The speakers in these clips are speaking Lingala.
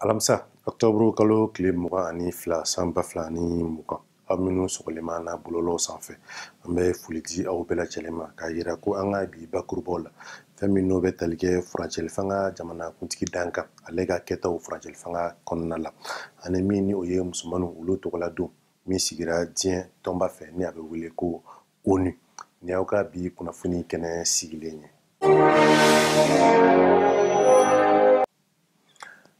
alamisa ɔktɔburu kalo tile mugan ani fila san ba fila ani mugan aw minnu sɔgɔlenma n'a bɔlɔlɔw sanfɛ an bɛ foli di aw bɛɛ lajɛlen ma k'a yira ko an ka bi bakurubaw la fɛn min n'o bɛ tali kɛ furancɛli fanga jamana kuntigi dan kan ale ka kɛtaw furancɛli fanga kɔnɔna la ani min ni o ye musomaninw olu tɔgɔladon min sigira diɲɛ tɔnba fɛ ni a bɛ wele ko onu ni aw ka bi kunnafoni kɛnɛ sigilen ye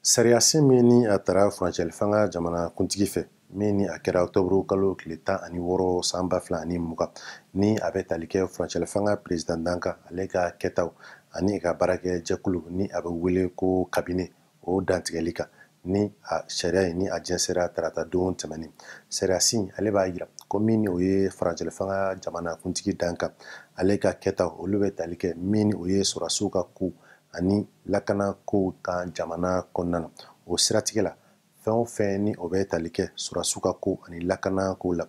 sariyasi min ni a tara furancɛli fanga jamana kuntigi fɛ min ni a kɛra octobre kalo tile tan ani wɔɔrɔ san ba fila ani mugan ni a bɛ tali kɛ furancɛli fanga president dan kan ale ka kɛtaw ani ka baarakɛ jɛkulu ni a bɛ wele ko kabine o dantigɛli kan ni a sariya ye ni a jɛnsɛra tarata don tɛmɛnin sariyasi ale b'a yira ko min ni o ye farancɛli fanga jamana kuntigi dan kan ale ka kɛtaw olu bɛ tali kɛ min ni o ye sɔrasiw ka ko ani lakana kow ka jamana kɔnɔna na o siratigɛ la fɛn o fɛn ni o bɛ tali kɛ sɔrɔsiw ka ko ani lakana kow la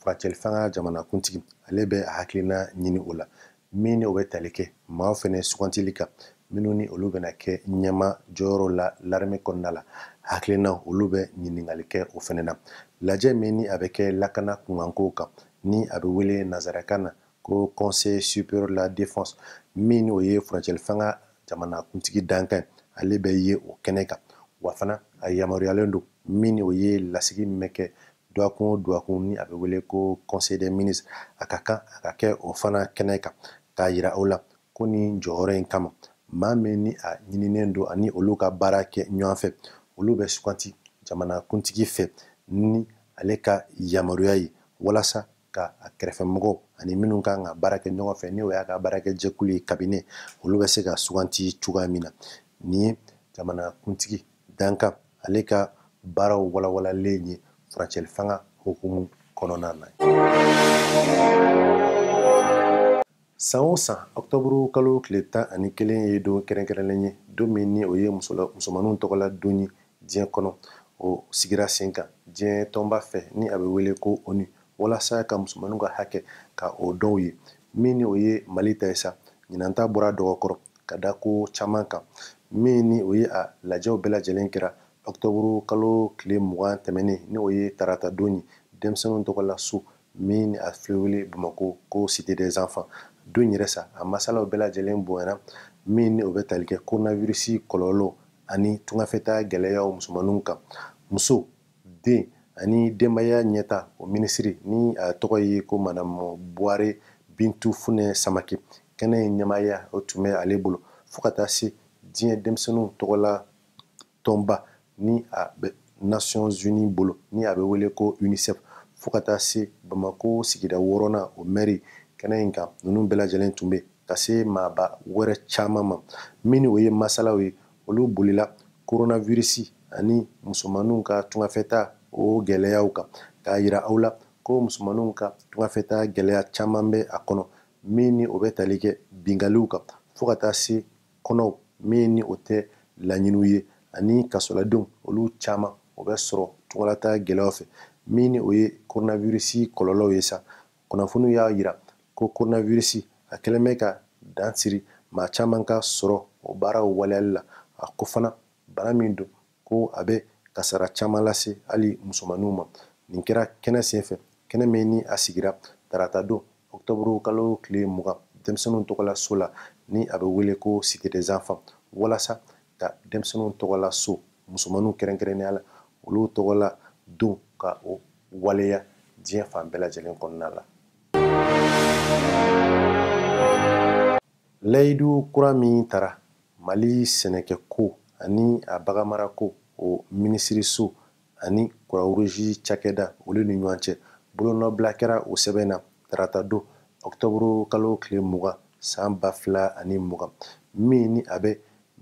furancɛli fanga jamanakuntigi ale bɛ a hakilina ɲini o la min ni o bɛ tali kɛ maaw fɛnɛ sugantili kan minnu ni olu bɛna kɛ ɲɛma jɔyɔrɔ la larime kɔnɔna la hakilina olu bɛ ɲiningali kɛ o fɛnɛ na lajɛ min ni a bɛ kɛ lakana kunkankow kan ni a bɛ wele nazarakan na ko conseil supérieur la défense min ni o ye furancɛli fanga jamanakuntigi dankan ale bɛ ye o kɛnɛ kan wa fana a yamaruyalen don min o ye lasigi min bɛ kɛ duwakun o duwakun ni a bɛ wele ko conseil des ministres a ka kan a ka kɛ o fana kɛnɛ kan k'a yira aw la ko nin jɔyɔrɔ in kama maa min ni a ɲininen don ani olu ka baara kɛ ɲɔgɔn fɛ olu bɛ suganti jamanakuntigi fɛ ni ale ka yamaruya ye walasa ka a kɛrɛfɛmɔgɔw ani minnu kan ka baara kɛ ɲɔgɔn fɛ ni o y'a ka baarakɛ jɛkulu ye kabini olu bɛ se ka suganti cogoya min na ni jamanakuntigi dankan ale ka baaraw walawalalen ye furancɛli fanga hukumu kɔnɔna na san o san ɔktɔburu kalo tile tan ani kelen ye don kɛrɛnkɛrɛnlen ye don min ni o ye musomaninw tɔgɔla don ye diɲɛ kɔnɔ o sigira sen kan diɲɛ tɔnba fɛ ni a bɛ wele ko onu walasa ka musomaninw ka hakɛ ka o dɔw ye min ni o ye mali ta ye sa ɲinan ta bɔra dɔgɔkɔrɔ ka da ko caman kan min ni o ye a lajɛw bɛɛ lajɛlen kɛra ɔktɔburu kalo tile mugan tɛmɛnen ni o ye tarata don ye denmisɛnninw tɔgɔla so min ni a filɛ wele bamako ko cité des enfants don yɛrɛ sa a masalaw bɛɛ lajɛlen bonyana min ni o bɛ tali kɛ koronavirisi kɔlɔlɔ ani tungafɛta gɛlɛyaw musomaninw kan muso den ani denbaya ɲɛta o minisiri ni a tɔgɔ ye ko madamu buware bintu funɛ samake kɛnɛ ye ɲɛmaya o tun bɛ ale bolo fɔɔ ka taa se diɲɛ denmisɛniw tɔgɔla tɔnba ni a bɛ nations unis bolo ni a bɛ wele ko unicef fɔɔ ka taa se bamako sigida wɔrɔna o mɛri kɛnɛ yi kan nunu bɛɛ lajɛlen tun be ka se maaba wɛrɛ caaman ma min o ye masalaw ye olu bolila koronavirisi ani musomaninw ka tungafɛta o gɛlɛyaw kan k'a yira aw la ko musomaninw ka tungafɛta gɛlɛya caman bɛ a kɔnɔ min ni o bɛ tali kɛ binkaliw kan fo ka taa se kɔnɔw min ni o tɛ laɲiniw ye ani kasoladenw olu caman o bɛ sɔrɔ tungalata gɛlɛyaw fɛ min ni o ye koronavirisi kɔlɔlɔw ye sa kunnafoniw y'a yira ko koronavirisi a kɛlen bɛ ka dansiri maa caman ka sɔrɔ o baaraw waleyali la a ko fana bana min don ko a bɛ ka sara caman lase hali musomaninw ma nin kɛra kɛnɛ sen fɛ kɛnɛ min ni a sigira tarata don ɔktɔburu kalo tile mugan denmisɛninw tɔgɔla so la ni a bɛ wele ko cité des enfants walasa ka denmisɛninw tɔgɔla so musomaninw kɛrɛnkɛrɛnnenya la olu tɔgɔla don ka o waleya diɲɛ fan bɛɛ lajɛlen kɔnɔna la layidu kura min tara mali sɛnɛkɛ ko ani a baganmara ko o minisiriso ani kurawuruzi cakɛda olu ni ɲɔgɔn cɛ bolonɔbila kɛra o sɛbɛn na tarata don ɔktɔburu kalo tile mugan san ba fila ani mugan min ni a bɛ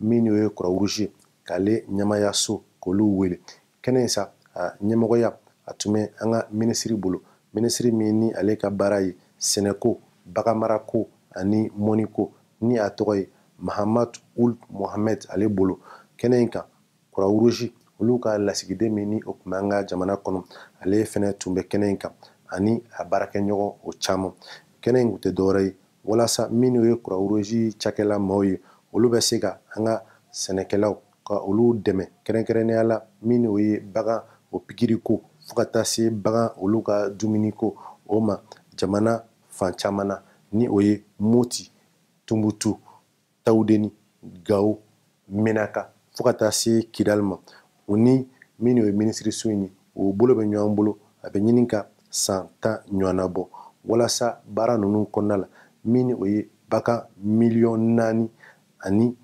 min y'o ye kurawuruzi k'ale ɲɛmayaso k'olu wele kɛnɛ in sa a ɲɛmɔgɔya a tun bɛ an ka minisiri bolo minisiri min ni ale ka baara ye sɛnɛko baganmarako ani mɔniko ni a tɔgɔ ye mahamad ul mohamɛd ale bolo kɛnɛ in kan Kurawurusi olu ka lasigiden min ni o tun b'an ka jamana kɔnɔ ale fana tun bɛ kɛnɛ in kan ani a baarakɛɲɔgɔn o caman kɛnɛ in tun tɛ dɔwɛrɛ ye walasa minnu ye kurawurusi cakɛla maaw ye olu bɛ se ka an ka sɛnɛkɛlaw ka olu dɛmɛ kɛrɛnkɛrɛnnenya la min o ye bagan o pikiri ko fo ka taa se bagan olu ka dumuni ko o ma jamana fan caman na ni o ye moti tunbutu tawudeni gawo mka fɔɔ ka taa se kidali ma u ni min o ye minisiriso ye o bolo bɛ ɲɔgɔn bolo a bɛ ɲini ka san tan ɲɔgɔnna bɔ walasa baara ninnu kɔnɔna la min o ye bagan miliyɔn naani ani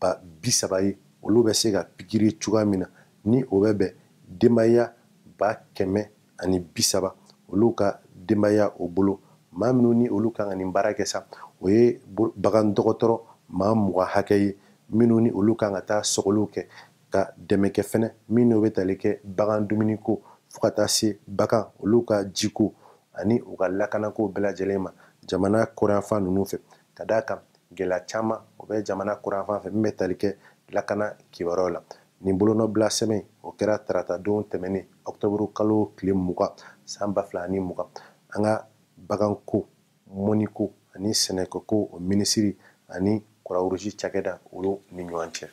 ba bi saba ye olu bɛ se ka pikiri cogoya min na ni o bɛ bɛn denbaya ba kɛmɛ ani bi saba olu ka denbaya o bolo maa minnu ni olu kan ka nin baara kɛ sa o ye bagan dɔgɔtɔrɔ maa mugan hakɛ ye minnu ni olu kan ka taa sɔgɔliw kɛ ka dɛmɛ kɛ fɛnɛ min n'o bɛ tali kɛ bagan dumuniko fɔɔ ka taa se bagan olu ka jiko ani u ka lakanako bɛɛ lajɛlen ma jamana kɔrɔyanfan nunu fɛ ka daa kan gwɛlɛya caaman o bɛ jamana kɔrɔyanfan fɛ min bɛ tali kɛ lakana kibaruyaw la nin bolonɔbila sɛmɛn o kɛra taratadon tɛmɛnin ɔktɔburu kalo tile muga saan ba fila ani muga an ka baganko mɔniko ani sɛnɛkɔko o minisiri ani kɔrawurusi cakɛda olu ni ɲɔgɔn cɛ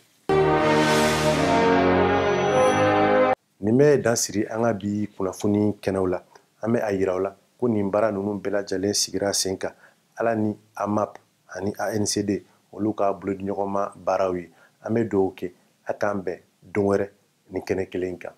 nin bɛ dansiri an ka bi kunnafoni kɛnɛw la an bɛ a yiraw la ko nin baara ninnu bɛɛ lajɛlen sigira sen kan ala ni amap ani ancd olu ka bolodiɲɔgɔnma baaraw ye an bɛ dɔw kɛ a k'an bɛn don wɛrɛ nin kɛnɛ kelen kan